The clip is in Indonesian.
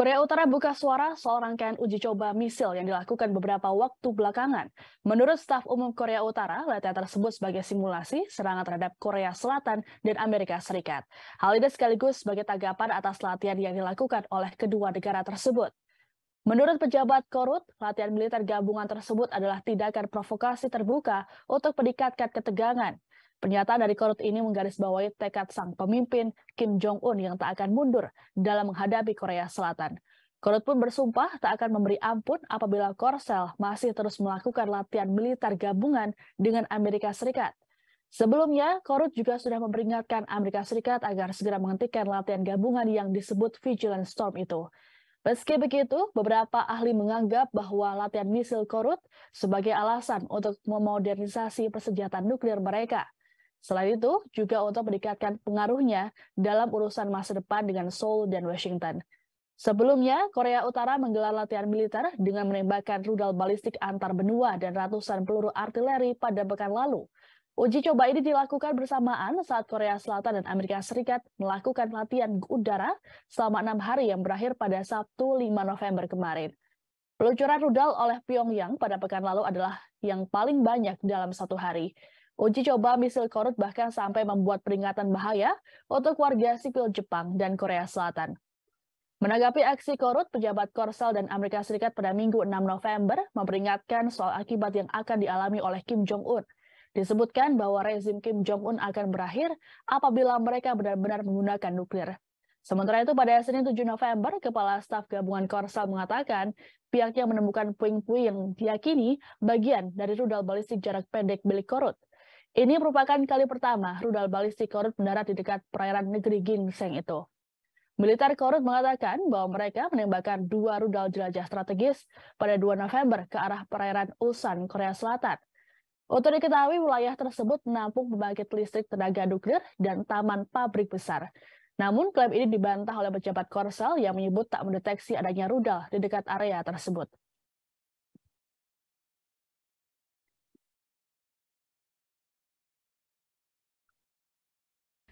Korea Utara buka suara soal rangkaian uji coba misil yang dilakukan beberapa waktu belakangan. Menurut staf umum Korea Utara, latihan tersebut sebagai simulasi serangan terhadap Korea Selatan dan Amerika Serikat. Hal ini sekaligus sebagai tanggapan atas latihan yang dilakukan oleh kedua negara tersebut. Menurut pejabat Korut, latihan militer gabungan tersebut adalah tindakan provokasi terbuka untuk meningkatkan ketegangan Pernyataan dari Korut ini menggarisbawahi tekad sang pemimpin Kim Jong-un yang tak akan mundur dalam menghadapi Korea Selatan. Korut pun bersumpah tak akan memberi ampun apabila Korsel masih terus melakukan latihan militer gabungan dengan Amerika Serikat. Sebelumnya, Korut juga sudah memperingatkan Amerika Serikat agar segera menghentikan latihan gabungan yang disebut Vigilant Storm itu. Meski begitu, beberapa ahli menganggap bahwa latihan misil Korut sebagai alasan untuk memodernisasi persenjataan nuklir mereka. Selain itu, juga untuk meningkatkan pengaruhnya dalam urusan masa depan dengan Seoul dan Washington. Sebelumnya, Korea Utara menggelar latihan militer dengan menembakkan rudal balistik antar benua dan ratusan peluru artileri pada pekan lalu. Uji coba ini dilakukan bersamaan saat Korea Selatan dan Amerika Serikat melakukan latihan udara selama enam hari yang berakhir pada Sabtu 5 November kemarin. Peluncuran rudal oleh Pyongyang pada pekan lalu adalah yang paling banyak dalam satu hari. Uji coba misil Korut bahkan sampai membuat peringatan bahaya untuk warga sipil Jepang dan Korea Selatan. Menanggapi aksi Korut, pejabat Korsel dan Amerika Serikat pada Minggu 6 November memperingatkan soal akibat yang akan dialami oleh Kim Jong-un. Disebutkan bahwa rezim Kim Jong-un akan berakhir apabila mereka benar-benar menggunakan nuklir. Sementara itu pada Senin 7 November, Kepala Staf Gabungan Korsel mengatakan pihaknya menemukan puing-puing yang diyakini bagian dari rudal balistik jarak pendek milik Korut. Ini merupakan kali pertama rudal balistik Korut mendarat di dekat perairan negeri Ginseng itu. Militer Korut mengatakan bahwa mereka menembakkan dua rudal jelajah strategis pada 2 November ke arah perairan Ulsan, Korea Selatan. Untuk diketahui, wilayah tersebut menampung pembangkit listrik tenaga nuklir dan taman pabrik besar. Namun, klaim ini dibantah oleh pejabat Korsel yang menyebut tak mendeteksi adanya rudal di dekat area tersebut.